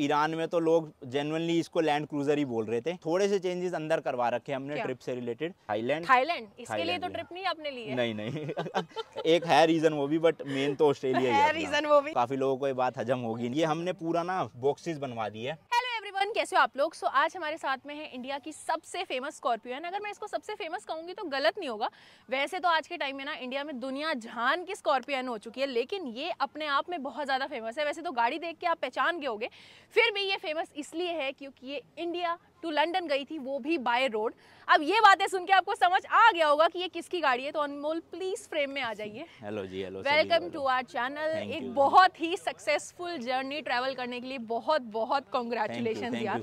Iran में तो लोग जेनुअनली इसको लैंड क्रूजर ही बोल रहे थे थोड़े से चेंजेस अंदर करवा रखे हमने क्या? ट्रिप से रिलेटेड थाईलैंड थाईलैंड इसके लिए तो ट्रिप नहीं आपने लिए नहीं नहीं एक है रीजन वो भी बट मेन तो ऑस्ट्रेलिया ही है रीजन वो भी काफी लोगों को ये बात हजम होगी ये हमने पूरा ना बॉक्सेस बनवा दी है एवरीवन कैसे हो आप लोग सो so, आज हमारे साथ में है इंडिया की सबसे फेमस स्कॉर्पियन अगर मैं इसको सबसे फेमस कहूँगी तो गलत नहीं होगा वैसे तो आज के टाइम में ना इंडिया में दुनिया जहान की स्कॉर्पियन हो चुकी है लेकिन ये अपने आप में बहुत ज़्यादा फेमस है वैसे तो गाड़ी देख के आप पहचान गए होगे फिर भी ये फेमस इसलिए है क्योंकि ये इंडिया टू लंडन गई थी वो भी बाय रोड अब ये बातें सुन के आपको समझ आ गया होगा कि ये किसकी गाड़ी है तो अनमोल प्लीज फ्रेम में आ जाइए हेलो जी hello welcome to our channel एक बहुत ही सक्सेसफुल जर्नी ट्रैवल करने के लिए बहुत बहुत कॉन्ग्रेचुलेशन यार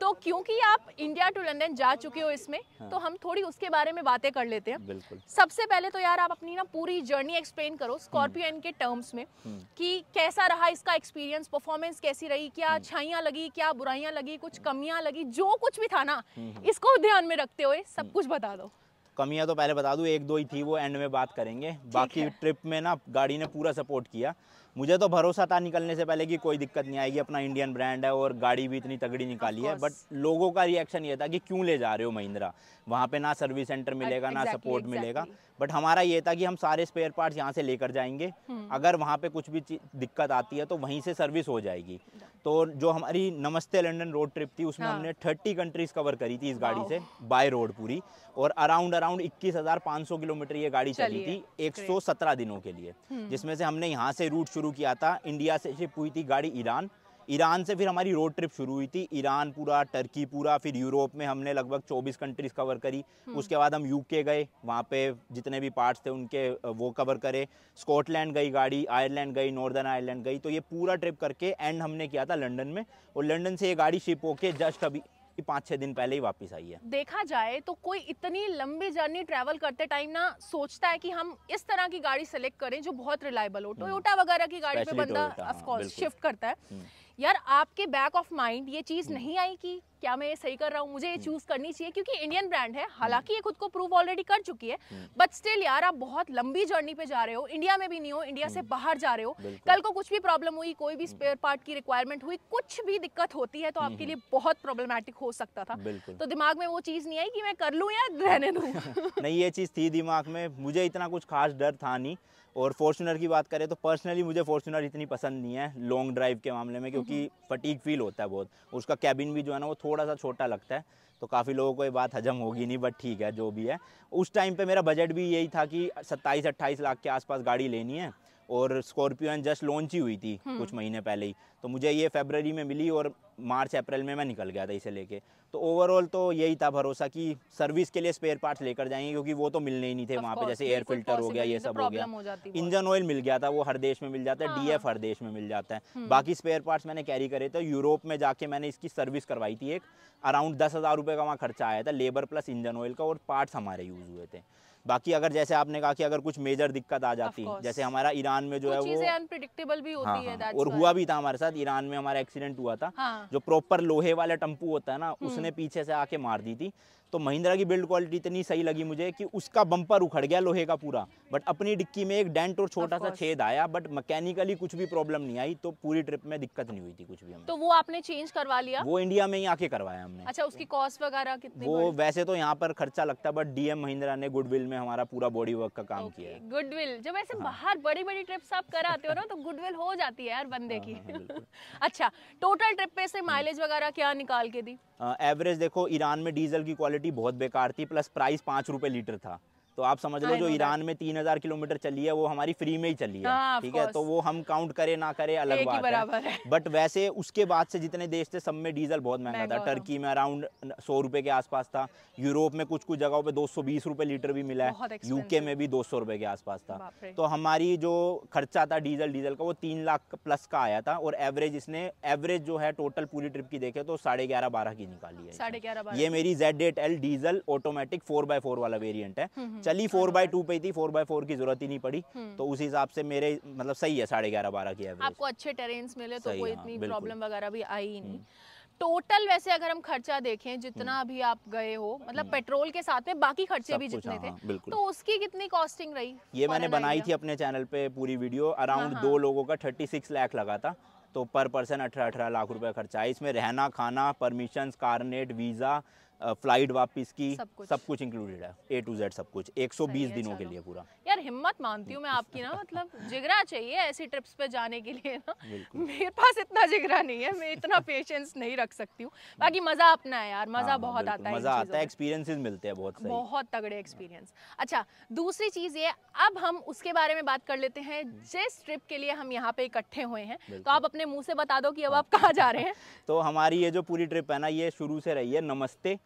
तो क्योंकि आप इंडिया टू लंदन जा चुके हो इसमें हाँ। तो हम थोड़ी उसके बारे में बातें कर लेते हैं बिल्कुल सबसे पहले तो यार आप अपनी ना पूरी जर्नी एक्सप्लेन करो स्कॉर्पियो हम्म। एन के टर्म्स में हम्म। कि कैसा रहा इसका एक्सपीरियंस परफॉर्मेंस कैसी रही क्या हम्म। अच्छाइयाँ लगी क्या बुराइयाँ लगी कुछ कमियाँ लगी जो कुछ भी था ना इसको ध्यान में रखते हुए सब कुछ बता दो कमियाँ तो पहले बता दूँ एक दो ही थी वो एंड में बात करेंगे बाकी ट्रिप में ना गाड़ी ने पूरा सपोर्ट किया मुझे तो भरोसा था निकलने से पहले कि कोई दिक्कत नहीं आएगी अपना इंडियन ब्रांड है और गाड़ी भी इतनी तगड़ी निकाली है बट लोगों का रिएक्शन ये था कि क्यों ले जा रहे हो महिंद्रा वहाँ पे ना सर्विस सेंटर मिलेगा exactly, ना सपोर्ट exactly. मिलेगा बट हमारा ये था कि हम सारे स्पेयर पार्ट्स यहाँ से लेकर जाएंगे हम्म। अगर वहाँ पे कुछ भी दिक्कत आती है तो वहीं से सर्विस हो जाएगी तो जो हमारी नमस्ते लंदन रोड ट्रिप थी उसमें हाँ। हमने थर्टी कंट्रीज कवर करी थी इस गाड़ी से बाय रोड पूरी और अराउंड अराउंड इक्कीस हजार सौ किलोमीटर ये गाड़ी चली थी एक सौ सत्रह दिनों के लिए हम्म। जिसमें से हमने यहाँ से रूट शुरू किया था इंडिया से शिप हुई थी गाड़ी ईरान ईरान से फिर हमारी रोड ट्रिप शुरू हुई थी ईरान पूरा टर्की पूरा फिर यूरोप में हमने लगभग 24 कंट्रीज कवर करी हम्म। उसके बाद हम यूके गए वहाँ पे जितने भी पार्ट्स थे उनके वो कवर करे स्कॉटलैंड गई गाड़ी आयरलैंड गई नॉर्दर्न आयरलैंड गई तो ये पूरा ट्रिप करके एंड हमने किया था लंडन में और लंडन से ये गाड़ी शिप होके जस्ट अभी पाँच छह दिन पहले ही वापस आई है देखा जाए तो कोई इतनी लंबी जर्नी ट्रेवल करते टाइम ना सोचता है कि हम इस तरह की गाड़ी सेलेक्ट करें जो बहुत रिलायबल हो टोयोटा हम्म। वगैरह की गाड़ी पे बंदा ऑफ कोर्स शिफ्ट करता है हम्म। यार आपके बैक ऑफ माइंड ये चीज़ हम्म। नहीं आई कि क्या मैं ये सही कर रहा हूँ मुझे ये चूज़ हम्म। करनी चाहिए क्योंकि इंडियन ब्रांड है हम्म। हालांकि ये खुद को प्रूव ऑलरेडी कर चुकी है बट स्टिल यार आप बहुत लंबी जर्नी पे जा रहे हो इंडिया में भी नहीं हो इंडिया से बाहर जा रहे हो कल को कुछ भी प्रॉब्लम हुई कोई भी स्पेयर पार्ट की रिक्वायरमेंट हुई कुछ भी दिक्कत होती है तो आपके लिए बहुत प्रॉब्लमेटिक हो सकता था तो दिमाग में वो चीज़ नहीं आई कि मैं कर लू या रहने दू नहीं ये चीज़ थी दिमाग में मुझे इतना कुछ खास डर था नहीं और फॉर्चुनर की बात करें तो पर्सनली मुझे फॉर्चुनर इतनी पसंद नहीं है लॉन्ग ड्राइव के मामले में क्योंकि फटीक हम्म। फील होता है बहुत उसका कैबिन भी जो है ना वो थोड़ा सा छोटा लगता है तो काफ़ी लोगों को ये बात हजम होगी नहीं बट ठीक है जो भी है उस टाइम पर मेरा बजट भी यही था कि सत्ताईस अट्ठाईस लाख के आसपास गाड़ी लेनी है और स्कॉर्पियो जस्ट लॉन्च ही हुई थी हम्म। कुछ महीने पहले ही तो मुझे ये फेबररी में मिली और मार्च अप्रैल में मैं निकल गया था इसे लेके तो ओवरऑल तो यही था भरोसा कि सर्विस के लिए स्पेयर पार्ट्स लेकर जाएंगे क्योंकि वो तो मिलने ही नहीं थे वहाँ पे जैसे एयर फिल्टर हो गया ये तो सब हो गया इंजन ऑयल मिल गया था वो हर देश में मिल जाता है डी हाँ, हाँ। हर देश में मिल जाता है हम्म। बाकी स्पेयर पार्ट्स मैंने कैरी करे थे यूरोप में जाके मैंने इसकी सर्विस करवाई थी एक अराउंड दस हज़ार रुपये का वहाँ खर्चा आया था लेबर प्लस इंजन ऑयल का और पार्ट्स हमारे यूज़ हुए थे बाकी अगर जैसे आपने कहा कि अगर कुछ मेजर दिक्कत आ जाती है जैसे हमारा ईरान में जो है वो अनप्रिडिक्टेबल भी होती हाँ, है हाँ, और हुआ भी था हमारे साथ ईरान में हमारा एक्सीडेंट हुआ था हाँ। जो प्रॉपर लोहे वाले टम्पू होता है ना हम्म। उसने पीछे से आके मार दी थी तो महिंद्रा की बिल्ड क्वालिटी इतनी सही लगी मुझे कि उसका बम्पर उखड़ गया लोहे का पूरा बट अपनी डिक्की में एक डेंट और छोटा सा छेद आया बट मैकेनिकली कुछ भी प्रॉब्लम नहीं आई तो पूरी ट्रिप में दिक्कत नहीं हुई थी कुछ भी हमें तो वो आपने चेंज करवा लिया वो इंडिया में ही आके करवाया हमने अच्छा उसकी कॉस्ट वगैरह कितनी वो वैसे तो यहाँ पर खर्चा लगता बट डीएम महिंद्रा ने गुडविल में हमारा पूरा बॉडी वर्क का काम किया गुडविल जब ऐसे हाँ। बाहर बड़ी बड़ी ट्रिप्स आप कराते हो ना तो गुडविल हो जाती है यार बंदे हाँ, की हाँ, अच्छा टोटल ट्रिप पे से माइलेज हम्म। वगैरह क्या निकाल के दी एवरेज देखो ईरान में डीजल की क्वालिटी क्वालिटी बहुत बेकार थी प्लस प्राइस पाँच रुपये लीटर था तो आप समझ लो जो ईरान में तीन हजार किलोमीटर चली है वो हमारी फ्री में ही चली है हाँ, ठीक है तो वो हम काउंट करे ना करे अलग बात है बट वैसे उसके बाद से जितने देश थे सब में डीजल बहुत महंगा था टर्की में अराउंड सौ रुपए के आसपास था यूरोप में कुछ कुछ जगहों पे दो सौ बीस रुपए लीटर भी मिला है यूके में भी दो सौ रुपए के आसपास था तो हमारी जो खर्चा था डीजल डीजल का वो तीन लाख प्लस का आया था और एवरेज इसने एवरेज जो है टोटल पूरी ट्रिप की देखे तो साढ़े ग्यारह बारह की निकाली है ये मेरी Z eight L diesel automatic four by four वाला वेरियंट है हम्म, हम्म। चली फोर बाय टू पे थी फोर बाय फोर की जरूरत ही नहीं पड़ी हम्म। तो उस हिसाब से मेरे मतलब सही है साढ़े ग्यारह बारह की एवरेज आपको अच्छे टेरेंस मिले तो कोई इतनी प्रॉब्लम वगैरह भी आई ही नहीं टोटल हम्म। वैसे अगर हम खर्चा देखें जितना हम्म। भी आप गए हो मतलब पेट्रोल के साथ में बाकी खर्चे भी जितने थे हाँ, तो उसकी कितनी कॉस्टिंग रही ये मैंने बनाई थी अपने चैनल पे पूरी वीडियो अराउंड हाँ, हाँ, दो लोगों का थर्टी सिक्स लाख लगा था तो पर पर्सन अठारह अठारह लाख रुपए खर्चा है इसमें रहना खाना परमिशन कारनेट वीज़ा फ्लाइट वापस की सब कुछ, सब कुछ इंक्लूडेड है ए टू जेड सब कुछ 120 दिनों के लिए पूरा यार हिम्मत मानती हूँ मैं आपकी ना मतलब जिगरा चाहिए ऐसी ट्रिप्स पे जाने के लिए ना मेरे पास इतना जिगरा नहीं है मैं इतना पेशेंस नहीं रख सकती हूँ बाकी मजा अपना है यार मजा हाँ, बहुत आता है मजा आता है एक्सपीरियंसेस मिलते हैं बहुत बहुत तगड़े एक्सपीरियंस अच्छा दूसरी चीज ये अब हम उसके बारे में बात कर लेते हैं जिस ट्रिप के लिए हम यहाँ पे इकट्ठे हुए हैं तो आप अपने मुंह से बता दो कि अब हाँ। आप कहाँ जा रहे हैं तो हमारी ये जो पूरी ट्रिप है ना ये शुरू से रही है नमस्ते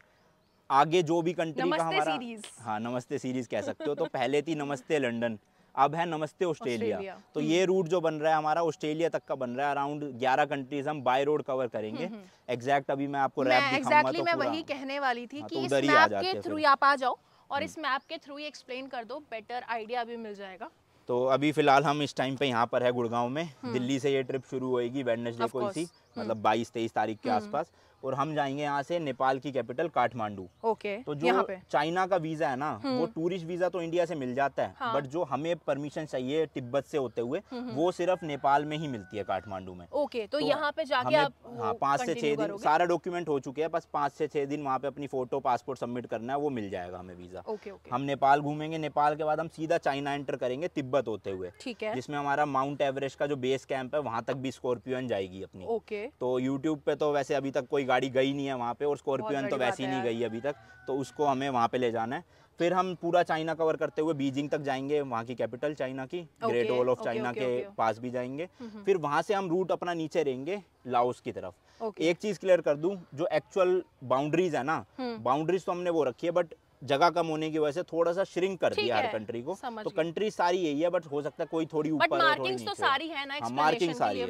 आगे जो भी कंट्री का हमारा हाँ नमस्ते सीरीज कह सकते हो तो पहले थी नमस्ते लंडन अब है नमस्ते ऑस्ट्रेलिया तो हम्म। ये रूट जो बन रहा है हमारा ऑस्ट्रेलिया तक का बन रहा है अराउंड 11 कंट्रीज हम बाय रोड कवर करेंगे एग्जैक्ट हम्म, हम्म। अभी मैं आपको मैं तो exactly तो मैं वही कहने वाली थी हाँ, कि तो इस मैप के थ्रू आप आ जाओ और इस मैप के थ्रू एक्सप्लेन कर दो बेटर आइडिया भी मिल जाएगा तो अभी फिलहाल हम इस टाइम पे यहाँ पर है गुड़गांव में दिल्ली से ये ट्रिप शुरू होगी वेडनेसडे को इसी मतलब 22 23 तारीख के आसपास और हम जाएंगे यहाँ से नेपाल की कैपिटल काठमांडू ओके तो जो चाइना का वीजा है ना हम्म। वो टूरिस्ट वीजा तो इंडिया से मिल जाता है हाँ। बट जो हमें परमिशन चाहिए तिब्बत से होते हुए हम्म, हम्म। वो सिर्फ नेपाल में ही मिलती है काठमांडू में ओके तो, तो यहाँ पे जाके आप हाँ पाँच से छह दिन सारा डॉक्यूमेंट हो चुके हैं बस पाँच से छह दिन वहाँ पे अपनी फोटो पासपोर्ट सबमिट करना है वो मिल जाएगा हमें वीजा ओके हम नेपाल घूमेंगे नेपाल के बाद हम सीधा चाइना एंटर करेंगे तिब्बत होते हुए ठीक है जिसमें हमारा माउंट एवरेस्ट का जो बेस कैंप है वहाँ तक भी स्कॉर्पियो जाएगी अपनी ओके तो यूट्यूब पे तो वैसे अभी तक कोई गाड़ी गई नहीं है वहाँ पे और स्कॉर्पियन तो वैसी नहीं गई अभी तक तो उसको हमें वहाँ पे ले जाना है फिर हम पूरा चाइना कवर करते हुए बीजिंग तक जाएंगे वहाँ की कैपिटल चाइना की ग्रेट वॉल ऑफ चाइना के पास भी जाएंगे हम्म, हम्म। फिर वहाँ से हम रूट अपना नीचे रहेंगे लाओस की तरफ एक चीज क्लियर कर दूं जो एक्चुअल बाउंड्रीज है ना बाउंड्रीज हम्म। तो हमने वो रखी है बट जगह कम होने की वजह से थोड़ा सा श्रिंक कर दिया हर कंट्री को तो कंट्री सारी यही है बट हो सकता है कोई थोड़ी ऊपर तो सारी है ना मार्किंग हाँ, सारी है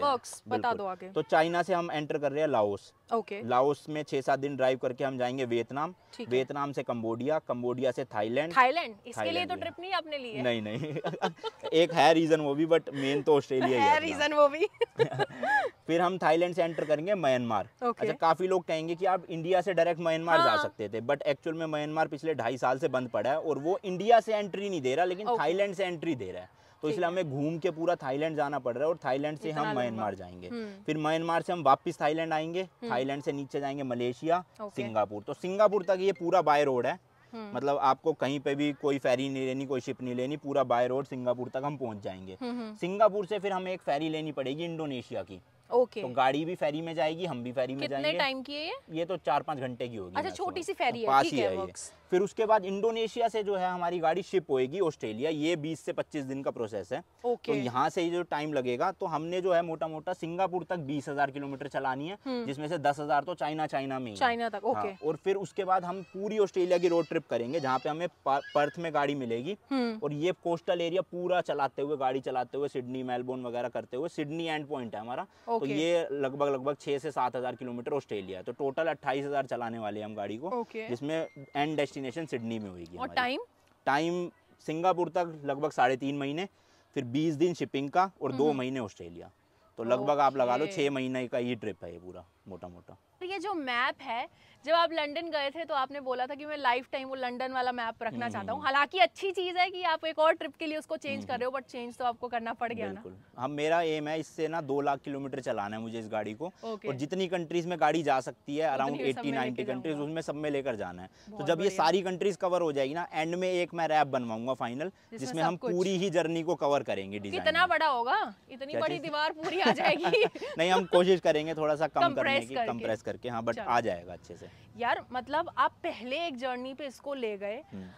बता दो आगे तो चाइना से हम एंटर कर रहे हैं लाओस ओके लाओस में छह सात दिन ड्राइव करके हम जाएंगे वियतनाम वियतनाम से कम्बोडिया कम्बोडिया से थाईलैंड थाईलैंड इसके लिए तो ट्रिप नहीं आपने ली नहीं नहीं एक है रीजन वो भी बट मेन तो ऑस्ट्रेलिया है रीजन वो भी फिर हम थाईलैंड से एंटर करेंगे म्यांमार अच्छा काफी लोग कहेंगे की आप इंडिया से डायरेक्ट म्यांमार जा हाँ। सकते थे बट एक्चुअल में म्यांमार पिछले ढाई साल से बंद पड़ा है और वो इंडिया से एंट्री नहीं दे रहा लेकिन थाईलैंड से एंट्री दे रहा है तो इसलिए हमें घूम के पूरा थाईलैंड जाना पड़ रहा है और थाईलैंड से हम म्यांमार जाएंगे हम्म। फिर म्यांमार से हम वापस थाईलैंड आएंगे हम्म। थाईलैंड से नीचे जाएंगे मलेशिया सिंगापुर तो सिंगापुर तक ये पूरा बाय रोड है हम्म। मतलब आपको कहीं पे भी कोई फेरी नहीं लेनी कोई शिप नहीं लेनी पूरा बाय रोड सिंगापुर तक हम पहुंच जाएंगे सिंगापुर से फिर हमें एक फेरी लेनी पड़ेगी इंडोनेशिया की ओके तो गाड़ी भी फेरी में जाएगी हम भी फेरी में जाएंगे कितने टाइम की है ये ये तो चार पाँच घंटे की होगी अच्छा छोटी सी फेरी है ठीक है फिर उसके बाद इंडोनेशिया से जो है हमारी गाड़ी शिप होएगी ऑस्ट्रेलिया ये 20 से 25 दिन का प्रोसेस है okay. तो यहाँ से जो टाइम लगेगा तो हमने जो है मोटा मोटा सिंगापुर तक 20,000 किलोमीटर चलानी है हम्म। जिसमें से 10,000 तो चाइना चाइना में चाइना तक हाँ, ओके हाँ, और फिर उसके बाद हम पूरी ऑस्ट्रेलिया की रोड ट्रिप करेंगे जहाँ पे हमें पर्थ में गाड़ी मिलेगी हम्म। और ये कोस्टल एरिया पूरा चलाते हुए गाड़ी चलाते हुए सिडनी मेलबोर्न वगैरह करते हुए सिडनी एंड पॉइंट है हमारा तो ये लगभग लगभग छह से सात हज़ार किलोमीटर ऑस्ट्रेलिया तो टोटल अट्ठाईस हज़ार चलाने वाले हम गाड़ी को जिसमें एंड डेस्टिनेशन सिडनी में होगी और टाइम टाइम सिंगापुर तक लगभग साढ़े तीन महीने फिर बीस दिन शिपिंग का और दो हम्म। महीने ऑस्ट्रेलिया तो लगभग आप लगा लो छह महीने का ये ट्रिप है ये पूरा मोटा मोटा तो ये जो मैप है जब आप लंदन गए थे तो आपने बोला था कि मैं लाइफ टाइम वो लंदन वाला मैप रखना हम्म, चाहता हूँ हम्म। हालांकि अच्छी चीज है कि आप एक और ट्रिप के लिए उसको चेंज कर हम्म, रहे हो बट चेंज तो आपको करना पड़ गया ना हम हाँ, मेरा एम है इससे ना दो लाख किलोमीटर चलाना है मुझे इस गाड़ी को और जितनी कंट्रीज में गाड़ी जा सकती है अराउंड एट्टी नाइनटी कंट्रीज उसमें सब में लेकर जाना है तो जब ये सारी कंट्रीज कवर हो जाएगी ना एंड में एक मैं रैप बनवाऊंगा फाइनल जिसमें हम पूरी ही जर्नी को कवर करेंगे इतना बड़ा होगा इतनी बड़ी दीवार पूरी आ जाएगी नहीं हम कोशिश करेंगे थोड़ा सा कम करने कंप्रेस करके करके हाँ बट आ जाएगा अच्छे से यार मतलब आप पहले एक जर्नी पे इसको ले गए हम्म।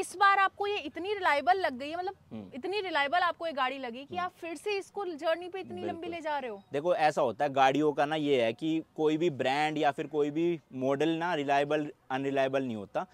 इस बार आपको ये इतनी रिलायबल लग गई है मतलब हम्म। इतनी रिलायबल आपको ये गाड़ी लगी कि हम्म। आप फिर से इसको जर्नी पे इतनी लंबी ले जा रहे हो देखो ऐसा होता है गाड़ियों का ना ये है कि कोई भी ब्रांड या फिर कोई भी मॉडल ना रिलायबल अनरिलायबल नहीं होता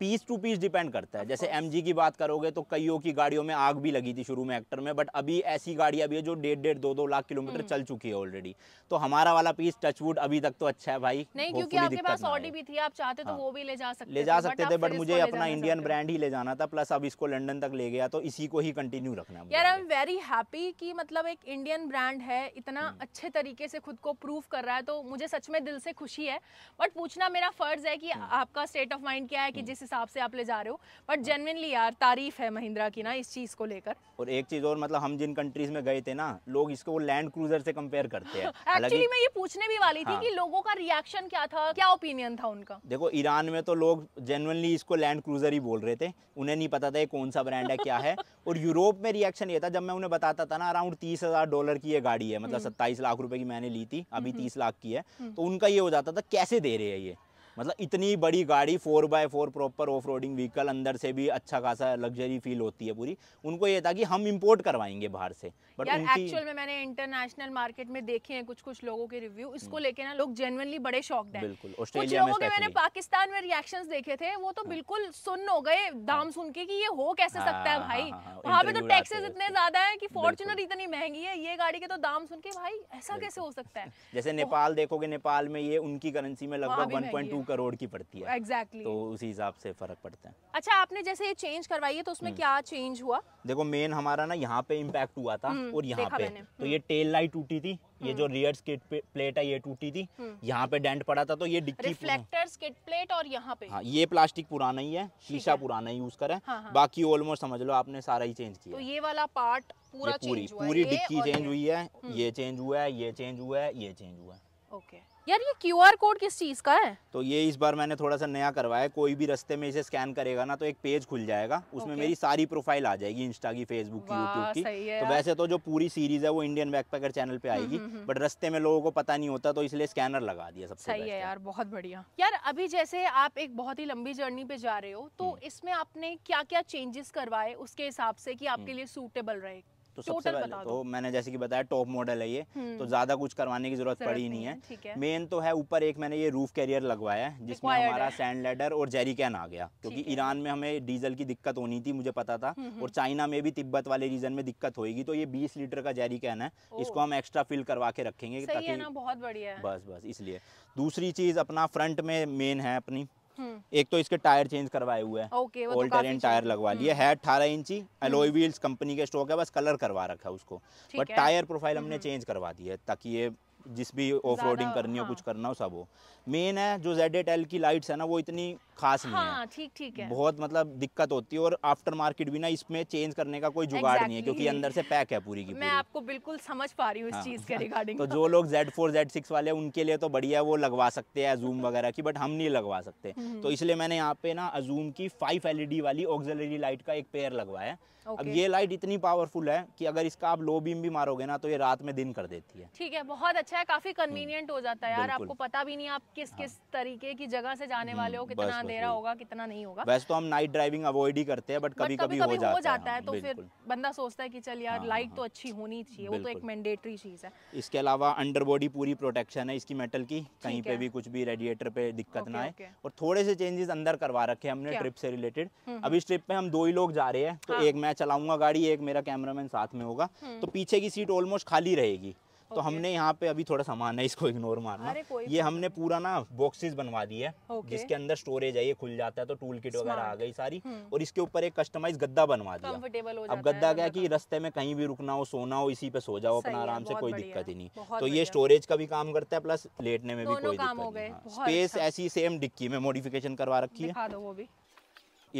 पीस टू पीस डिपेंड करता है जैसे एम की बात करोगे तो कईयों की गाड़ियों में आग भी लगी थी शुरू में एक्टर में बट अभी ऐसी गाड़ियां भी है जो डेढ़ डेढ़ दो दो लाख किलोमीटर हम्म। चल चुकी है ऑलरेडी तो हमारा वाला पीस टचवुड अभी तक तो अच्छा है भाई नहीं क्योंकि आपके पास ऑडी भी थी आप चाहते तो हाँ। वो भी ले जा सकते ले जा सकते थे बट मुझे अपना इंडियन ब्रांड ही ले जाना था प्लस अब इसको लंडन तक ले गया तो इसी को ही कंटिन्यू रखना यार आई एम वेरी हैप्पी की मतलब एक इंडियन ब्रांड है इतना हम्म। अच्छे तरीके से खुद को प्रूव कर रहा है तो मुझे सच में दिल से खुशी है बट पूछना मेरा फर्ज है की हम्म। आपका स्टेट ऑफ माइंड क्या है की जिस हिसाब से आप ले जा रहे हो बट जेनविनली यार तारीफ है महिंद्रा की ना इस चीज़ को लेकर और एक चीज़ और मतलब हम जिन कंट्रीज में गए थे ना लोग इसको वो लैंड क्रूजर से कंपेयर करते हैं एक्चुअली मैं ये पूछने भी वाली थी हाँ। कि लोगों का रिएक्शन क्या था क्या ओपिनियन था उनका देखो ईरान में तो लोग जेनवनली इसको लैंड क्रूजर ही बोल रहे थे उन्हें नहीं पता था ये कौन सा ब्रांड है क्या है और यूरोप में रिएक्शन ये था जब मैं उन्हें बताता था ना अराउंड तीस हजार डॉलर की ये गाड़ी है मतलब हम्म। सत्ताईस लाख रुपए की मैंने ली थी अभी हम्म। तीस लाख की है हम्म। तो उनका ये हो जाता था कैसे दे रहे हैं ये मतलब इतनी बड़ी गाड़ी four by four proper off roading vehicle अंदर से भी अच्छा खासा लग्जरी फील होती है पूरी उनको ये था कि हम इम्पोर्ट करवाएंगे बाहर से बट एक्चुअल में मैंने इंटरनेशनल मार्केट में देखे हैं कुछ कुछ लोगों के रिव्यू इसको हम्म। लेके ना लोग जेनवनली बड़े शौक है बिल्कुल ऑस्ट्रेलिया में मैंने पाकिस्तान में रिएक्शन देखे थे वो तो हाँ। बिल्कुल सुन हो गए दाम सुन के ये हो कैसे हाँ, सकता है हाँ, भाई वहाँ पे तो टैक्सेस इतने ज्यादा है की फॉर्चुनर इतनी महंगी है ये गाड़ी के तो दाम सुन के भाई ऐसा कैसे हो सकता है जैसे नेपाल देखोगे नेपाल में ये उनकी करेंसी में लगभग वन पॉइंट टू करोड़ की पड़ती है एग्जैक्टली exactly. तो उसी हिसाब से फर्क पड़ता है अच्छा आपने जैसे ये चेंज करवाई है तो उसमें हम्म। क्या चेंज हुआ देखो मेन हमारा ना यहाँ पे इम्पैक्ट हुआ था हम्म, और यहाँ पे तो ये टेल हम्म। लाइट टूटी थी ये जो रियर स्किट प्लेट है ये टूटी थी यहाँ पे डेंट पड़ा था तो ये डिक्की रिफ्लेक्टर स्किट प्लेट और यहाँ पे हाँ ये प्लास्टिक पुराना ही है शीशा पुराना यूज करें हाँ, हाँ। बाकी ऑलमोस्ट समझ लो आपने सारा ही चेंज किया तो ये वाला पार्ट पूरा पूरी पूरी डिक्की चेंज हुई है ये चेंज हुआ है ये चेंज हुआ है ये चेंज हुआ है ओके यार ये क्यू आर कोड किस चीज़ का है तो ये इस बार मैंने थोड़ा सा नया करवाया कोई भी रस्ते में इसे स्कैन करेगा ना तो एक पेज खुल जाएगा उसमें okay. मेरी सारी प्रोफाइल आ जाएगी इंस्टा की फेसबुक की यूट्यूब की तो वैसे तो जो पूरी सीरीज है वो इंडियन बैकपैकर चैनल पे आएगी बट हम्म, हम्म, हम्म। रस्ते में लोगों को पता नहीं होता तो इसलिए स्कैनर लगा दिया सबसे सही है यार बहुत बढ़िया यार अभी जैसे आप एक बहुत ही लंबी जर्नी पे जा रहे हो तो इसमें आपने क्या क्या चेंजेस करवाए उसके हिसाब से की आपके लिए सूटेबल रहे तो सबसे पहले तो मैंने जैसे कि बताया टॉप मॉडल है ये तो हम्म। ज्यादा कुछ करवाने की जरूरत पड़ी नहीं है मेन तो है ऊपर एक मैंने ये रूफ कैरियर लगवाया है जिसमें हमारा सैंड लेडर और जेरी कैन आ गया क्योंकि ईरान में हमें डीजल की दिक्कत होनी थी मुझे पता था हम्म, हम्म। और चाइना में भी तिब्बत वाले रीजन में दिक्कत होगी तो ये बीस लीटर का जेरी कैन है इसको हम एक्स्ट्रा फिल करवा के रखेंगे ताकि बहुत बढ़िया बस बस इसलिए दूसरी चीज अपना फ्रंट में मेन है अपनी हम्म। एक तो इसके टायर चेंज करवाए हुए हैं ओके ऑल तो टायर लगवा लिए हम्म। है अठारह इंची एलोई व्हील्स कंपनी के स्टॉक है बस कलर करवा रखा है उसको बट टायर प्रोफाइल हमने चेंज हम्म। करवा दी है ताकि ये जिस भी ऑफ रोडिंग करनी हाँ। हो कुछ करना हो सब हो मेन है जो जेड एट की लाइट्स है ना वो इतनी खास हाँ, नहीं है हाँ, ठीक ठीक है बहुत मतलब दिक्कत होती है और आफ्टर मार्केट भी ना इसमें चेंज करने का कोई जुगाड़ exactly. नहीं है क्योंकि अंदर से पैक है पूरी की पूरी। आपको बिल्कुल समझ पा रही हूँ इस हाँ, चीज के रिगार्डिंग तो जो लोग जेड फोर जेड सिक्स वाले उनके लिए तो बढ़िया है वो लगवा सकते हैं अजूम वगैरह की बट हम नहीं लगवा सकते हम्म, हम्म। तो इसलिए मैंने यहाँ पे ना अजूम की फाइव एलईडी e वाली ऑक्जलरी लाइट का एक पेयर लगवाया है अब ये लाइट इतनी पावरफुल है कि अगर इसका आप लो बीम भी मारोगे ना तो ये रात में दिन कर देती है ठीक है बहुत अच्छा अच्छा है काफी कन्वीनियंट हो जाता है यार आपको पता भी नहीं आप किस हाँ। किस तरीके की जगह से जाने वाले हो हम्म, कितना अंधेरा होगा कितना नहीं होगा वैसे तो हम नाइट ड्राइविंग अवॉइड ही करते हैं बट कभी कभी हो जाता है हाँ, तो फिर बंदा सोचता है की चल यार लाइट हाँ, हाँ, तो अच्छी होनी चाहिए वो तो एक मैंडेटरी चीज है इसके अलावा अंडर बॉडी पूरी प्रोटेक्शन है इसकी मेटल की कहीं पे भी कुछ भी रेडिएटर पे दिक्कत ना आए और थोड़े से चेंजेस अंदर करवा रखे हमने ट्रिप से रिलेटेड हम्म, अभी हम्म। इस ट्रिप में हम दो ही लोग जा रहे हैं तो एक मैं चलाऊंगा गाड़ी एक मेरा कैमरामैन साथ में होगा तो पीछे की सीट ऑलमोस्ट खाली रहेगी तो हमने यहाँ पे अभी थोड़ा सामान है इसको इग्नोर मारना ये हमने पूरा ना बॉक्सेस बनवा दिए है जिसके अंदर स्टोरेज है ये खुल जाता है तो टूल किट वगैरह आ गई सारी हम्म। और इसके ऊपर एक कस्टमाइज गद्दा बनवा दिया अब गद्दा क्या की मतलब। रस्ते में कहीं भी रुकना हो सोना हो इसी पे सो जाओ अपना आराम से कोई दिक्कत ही नहीं तो ये स्टोरेज का भी काम करता है प्लस लेटने में भी कोई दिक्कत नहीं स्पेस अच्छा। ऐसी सेम डिक्की में मॉडिफिकेशन करवा रखी है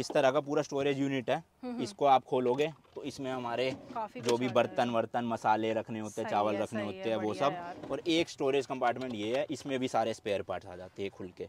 इस तरह का पूरा स्टोरेज यूनिट है हम्म, हम्म। इसको आप खोलोगे तो इसमें हमारे जो भी बर्तन वर्तन मसाले रखने होते हैं चावल है, रखने होते हैं वो सब और एक स्टोरेज कंपार्टमेंट ये है इसमें भी सारे स्पेयर पार्ट्स आ जाते हैं खुल के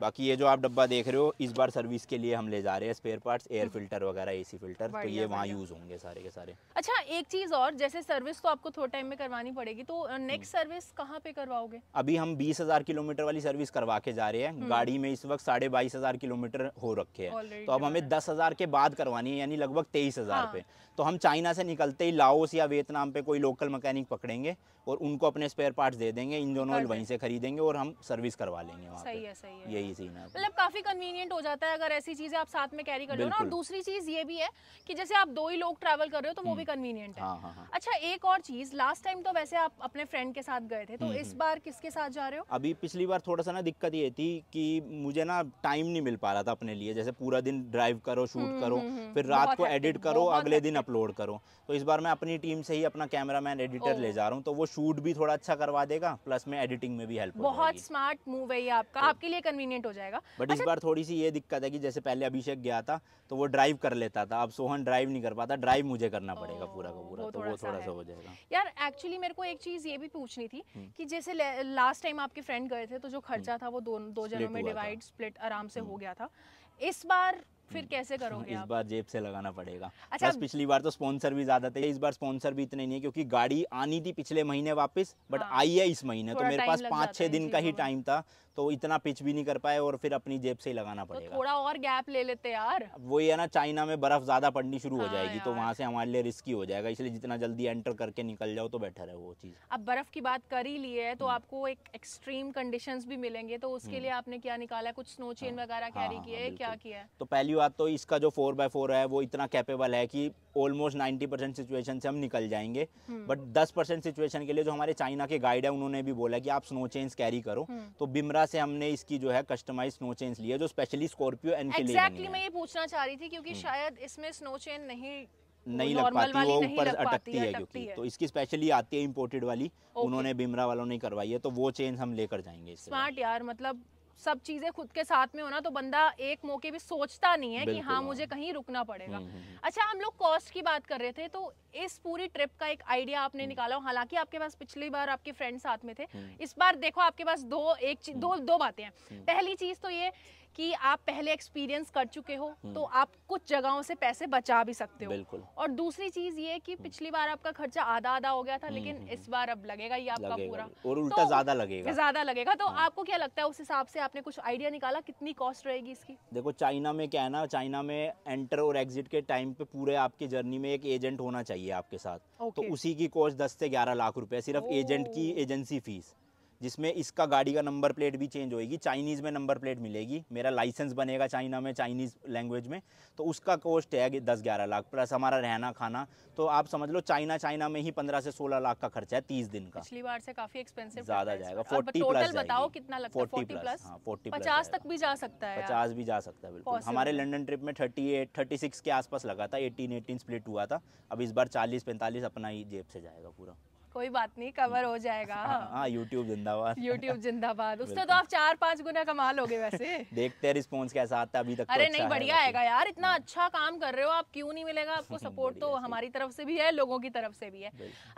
बाकी ये जो आप डब्बा देख रहे हो इस बार सर्विस के लिए हम ले जा रहे हैं स्पेयर पार्ट्स एयर फिल्टर वगैरह एसी फिल्टर तो ये वहाँ यूज होंगे सारे के सारे अच्छा एक चीज और जैसे सर्विस तो आपको थोड़ा टाइम में करवानी पड़ेगी तो नेक्स्ट हम्म। सर्विस कहाँ पे करवाओगे अभी हम बीस किलोमीटर वाली सर्विस करवा के जा रहे हैं गाड़ी में इस वक्त साढ़े किलोमीटर हो रखे है तो अब हमें दस के बाद करवानी हैं यानी लगभग तेईस हज़ार हाँ। पे तो हम चाइना से निकलते ही लाओस या वियतनाम पे कोई लोकल मैकेनिक पकड़ेंगे और उनको अपने स्पेयर पार्ट्स दे देंगे इंजन ऑयल वहीं से खरीदेंगे और हम सर्विस करवा लेंगे वहाँ सही है सही है यही सीन है मतलब काफ़ी कन्वीनियंट हो जाता है अगर ऐसी चीज़ें आप साथ में कैरी कर रहे ना और दूसरी चीज़ ये भी है कि जैसे आप दो ही लोग ट्रैवल कर रहे हो तो वो हम्म। भी कन्वीनियंट है हाँ, हाँ, हाँ। अच्छा एक और चीज़ लास्ट टाइम तो वैसे आप अपने फ्रेंड के साथ गए थे तो हम्म, इस हम्म। बार किसके साथ जा रहे हो अभी पिछली बार थोड़ा सा ना दिक्कत ये थी कि मुझे ना टाइम नहीं मिल पा रहा था अपने लिए जैसे पूरा दिन ड्राइव करो शूट करो फिर रात को एडिट करो अगले दिन अपलोड करो तो इस बार मैं अपनी टीम से ही अपना कैमरा मैन एडिटर ले जा रहा हूँ तो वो शूट भी थोड़ा अच्छा करवा देगा प्लस में एडिटिंग में भी हेल्प बहुत स्मार्ट मूव है ये आपका तो आपके लिए कन्वीनियंट हो जाएगा बट इस अच्छा बार थोड़ी सी ये दिक्कत है कि जैसे पहले अभिषेक गया था तो वो ड्राइव कर लेता था अब सोहन ड्राइव नहीं कर पाता ड्राइव मुझे करना पड़ेगा पूरा का पूरा तो वो थोड़ा सा हो जाएगा यार एक्चुअली मेरे को एक चीज ये भी पूछनी थी हम्म। कि जैसे लास्ट टाइम आपके फ्रेंड गए थे तो जो खर्चा हम्म। था वो दो दो जनों में डिवाइड स्प्लिट आराम से हो हम्म। गया था इस बार फिर हम्म। कैसे करोगे इस आप? बार जेब से लगाना पड़ेगा अच्छा बस पिछली बार तो स्पॉन्सर भी ज्यादा थे इस बार स्पॉन्सर भी इतने नहीं है क्योंकि गाड़ी आनी थी पिछले महीने वापस बट हाँ, आई है इस महीने तो मेरे पास पाँच छह दिन का ही टाइम था तो इतना पिच भी नहीं कर पाए और फिर अपनी जेब से ही लगाना तो पड़ेगा तो थोड़ा और गैप ले लेते यार वही है ना चाइना में बर्फ ज्यादा पड़नी शुरू हाँ हो जाएगी तो वहाँ से हमारे लिए रिस्की हो जाएगा इसलिए जितना जल्दी एंटर करके निकल जाओ तो बेटर है वो चीज अब बर्फ की बात कर ही ली है तो हम्म। आपको एक एक्सट्रीम कंडीशन भी मिलेंगे तो उसके लिए हम्म। आपने क्या निकाला कुछ स्नो चेन हाँ। वगैरह हाँ, हाँ, कैरी किया है क्या किया है तो पहली बात तो इसका जो फोर बाय फोर है वो इतना कैपेबल है की ऑलमोस्ट नाइन्टी परसेंट सिचुएशन से हम निकल जाएंगे बट हम्म। दस परसेंट सिचुएशन के लिए जो हमारे चाइना के गाइड है उन्होंने भी बोला कि आप स्नो चेन्स कैरी करो हम्म। तो बिमरा से हमने इसकी जो है कस्टमाइज स्नो चेन्स लिया जो स्पेशली स्कॉर्पियो एन के लिए मैं ये पूछना चाह रही थी क्योंकि हम्म। शायद इसमें स्नो चेन नहीं नहीं लग पाती वो ऊपर अटकती है क्योंकि तो इसकी स्पेशली आती है इम्पोर्टेड वाली उन्होंने बिमरा वालों ने करवाई है तो वो चेंज हम लेकर जाएंगे स्मार्ट यार मतलब सब चीजें खुद के साथ में होना तो बंदा एक मौके भी सोचता नहीं है कि हाँ, हाँ मुझे कहीं रुकना पड़ेगा हम्म, हम्म, हम्म। अच्छा हम लोग कॉस्ट की बात कर रहे थे तो इस पूरी ट्रिप का एक आइडिया आपने निकाला हालांकि आपके पास पिछली बार आपके फ्रेंड साथ में थे इस बार देखो आपके पास दो एक दो दो बातें हैं पहली चीज तो ये कि आप पहले एक्सपीरियंस कर चुके हो हम्म। तो आप कुछ जगहों से पैसे बचा भी सकते हो बिल्कुल और दूसरी चीज ये कि हम्म। पिछली बार आपका खर्चा आधा आधा हो गया था हम्म, लेकिन इस बार अब लगेगा ये आपका पूरा और उल्टा तो, ज्यादा लगेगा ज्यादा लगेगा तो आपको क्या लगता है उस हिसाब से आपने कुछ आइडिया निकाला कितनी कॉस्ट रहेगी इसकी देखो चाइना में क्या है ना चाइना में एंटर और एग्जिट के टाइम पे पूरे आपकी जर्नी में एक एजेंट होना चाहिए आपके साथ तो उसी की कॉस्ट दस से ग्यारह लाख रुपए सिर्फ एजेंट oh। की एजेंसी फीस जिसमें इसका गाड़ी का नंबर प्लेट भी चेंज होएगी चाइनीज़ में नंबर प्लेट मिलेगी मेरा लाइसेंस बनेगा चाइना में चाइनीज़ लैंग्वेज में तो उसका कॉस्ट है दस ग्यारह लाख प्लस हमारा रहना खाना तो आप समझ लो चाइना चाइना में ही पंद्रह से सोलह लाख का खर्चा है तीस दिन का पिछली बार से काफ़ी एक्सपेंसिव ज़्यादा जाएगा फोर्टी प्लस बताओ कितना लगता है फोर्टी प्लस फोर्टी पचास तक भी जा सकता है पचास भी जा सकता है बिल्कुल हमारे लंडन ट्रिप में थर्टी एट थर्टी सिक्स के आसपास लगा था एटीन एटीन स्प्लिट हुआ था अब इस बार चालीस पैंतालीस अपना ही जेब से जाएगा पूरा कोई बात नहीं कवर हो जाएगा हाँ यूट्यूब हाँ, जिंदाबाद यूट्यूब जिंदाबाद उससे तो, तो आप चार पांच गुना कमा लोगे वैसे देखते हैं रिस्पॉन्स कैसा आता है अभी तक तो अरे तो नहीं बढ़िया आएगा यार इतना हाँ। अच्छा काम कर रहे हो आप क्यों नहीं मिलेगा आपको सपोर्ट तो हमारी तरफ से भी है लोगों की तरफ से भी है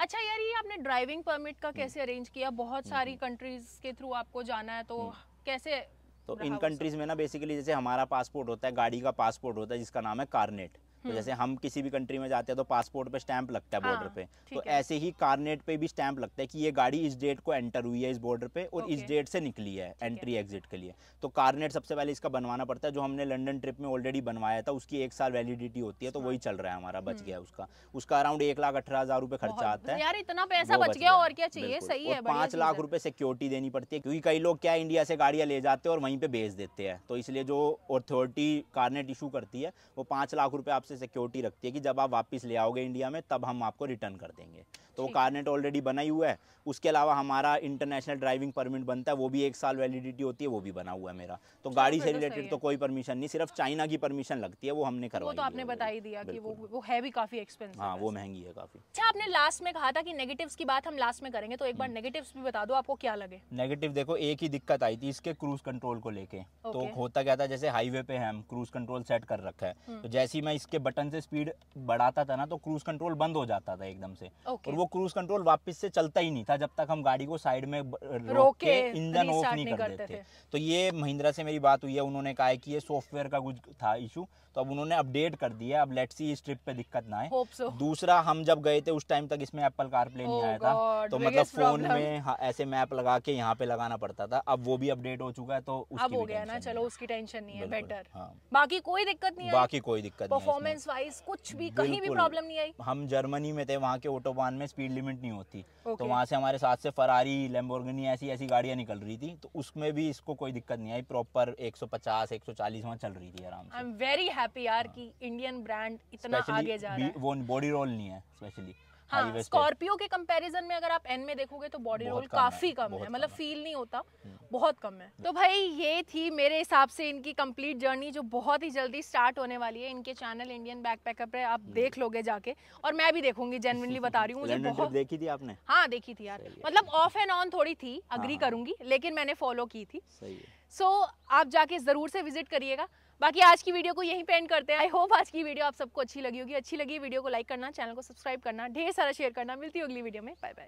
अच्छा यार ये आपने ड्राइविंग परमिट का कैसे अरेंज हम्म। किया बहुत हम्म, सारी कंट्रीज हम्म। के थ्रू आपको जाना है तो कैसे तो इन कंट्रीज में ना बेसिकली जैसे हमारा पासपोर्ट होता है गाड़ी का पासपोर्ट होता है जिसका नाम है कारनेट तो जैसे हम्म। हम किसी भी कंट्री में जाते हैं तो पासपोर्ट पे स्टैंप लगता है बॉर्डर हाँ, पे तो ऐसे ही कारनेट पे भी स्टैंप लगता है कि ये गाड़ी इस डेट को एंटर हुई है इस बॉर्डर पे और इस डेट से निकली है एंट्री एग्जिट के लिए तो कारनेट सबसे पहले इसका बनवाना पड़ता है जो हमने लंडन ट्रिप में ऑलरेडी बनवाया था उसकी एक साल वैलिडिटी होती है तो वही अच्छा। चल रहा है हमारा बच गया हम्म। उसका उसका अराउंड एक लाख अठारह हजार रुपए खर्चा आता है यार इतना पैसा बच गया और क्या चाहिए सही है पांच लाख रुपए सिक्योरिटी देनी पड़ती है क्योंकि कई लोग क्या इंडिया से गाड़ियां ले जाते हैं और वहीं पे भेज देते हैं तो इसलिए जो अथॉरिटी कारनेट इशू करती है वो पांच लाख रुपए आपसे सिक्योरिटी रखती है कि जब आप वापस ले आओगे इंडिया में तब हम आपको रिटर्न कर देंगे तो वो कारनेट ऑलरेडी बना ही हुआ है उसके अलावा हमारा इंटरनेशनल ड्राइविंग परमिट बनता है वो भी एक साल वैलिडिटी होती है वो भी बना हुआ है मेरा तो गाड़ी तो से रिलेटेड तो कोई परमिशन नहीं सिर्फ चाइना हाँ। की परमिशन लगती है वो हमने तो करवाई तो आपने बता ही दिया कि वो वो है भी काफी एक्सपेंसिव हाँ वो महंगी है काफी अच्छा आपने लास्ट में कहा था कि नेगेटिव्स की बात हम लास्ट में करेंगे तो एक बार नेगेटिव हम्म। भी बता दो आपको क्या लगे नेगेटिव देखो एक ही दिक्कत आई थी इसके क्रूज कंट्रोल को लेके तो होता क्या था जैसे हाईवे पे हम क्रूज कंट्रोल सेट कर रखा है तो हम्म। जैसे ही मैं इसके के बटन से स्पीड बढ़ाता था ना तो क्रूज कंट्रोल बंद हो जाता था एकदम से okay. और वो क्रूज कंट्रोल वापस से चलता ही नहीं था जब तक हम गाड़ी को साइड में रोक के इंजन ऑफ नहीं, नहीं कर देते थे तो ये महिंद्रा से मेरी बात हुई है उन्होंने कहा कि ये सॉफ्टवेयर का कुछ था इशू तो अब उन्होंने अपडेट कर दिया अब लेट सी इस ट्रिप पे दिक्कत ना आए so. दूसरा हम जब गए थे उस टाइम तक इसमें एप्पल कार प्ले नहीं oh आया था तो मतलब फोन में हाँ, ऐसे मैप लगा के यहाँ पे लगाना पड़ता था अब वो भी अपडेट हो चुका है तो अब हो गया ना चलो उसकी टेंशन नहीं है बेटर हाँ। बाकी कोई दिक्कत नहीं बाकी कोई दिक्कत नहीं परफॉर्मेंस वाइज कुछ भी कहीं भी प्रॉब्लम नहीं आई हम जर्मनी में थे वहाँ के ऑटोबान में स्पीड लिमिट नहीं होती तो वहाँ से हमारे साथ से फरारी लेम्बोर्गनी ऐसी ऐसी गाड़ियाँ निकल रही थी तो उसमें भी इसको कोई दिक्कत नहीं आई प्रॉपर 150 140 वहाँ चल रही थी आराम से आई एम वेरी हैप्पी यार की इंडियन ब्रांड इतना आगे जा रहा है वो बॉडी रोल नहीं है स्पेशली हाँ स्कॉर्पियो के कंपैरिजन में अगर आप एन में देखोगे तो बॉडी रोल काफी कम है मतलब फील नहीं होता हम्म। बहुत कम है तो भाई ये थी मेरे हिसाब से इनकी कंप्लीट जर्नी जो बहुत ही जल्दी स्टार्ट होने वाली है इनके चैनल इंडियन बैक पैकअप पे आप हम्म। देख लोगे जाके और मैं भी देखूंगी जेनविनली बता रही हूँ मुझे बहुत देखी थी आपने हाँ देखी थी यार मतलब ऑफ एंड ऑन थोड़ी थी अग्री हाँ, हाँ। करूंगी लेकिन मैंने फॉलो की थी सो आप जाके जरूर से विजिट करिएगा बाकी आज की वीडियो को यहीं पे एंड करते हैं आई होप आज की वीडियो आप सबको अच्छी लगी होगी अच्छी लगी वीडियो को लाइक करना चैनल को सब्सक्राइब करना ढेर सारा शेयर करना मिलती है अगली वीडियो में बाय बाय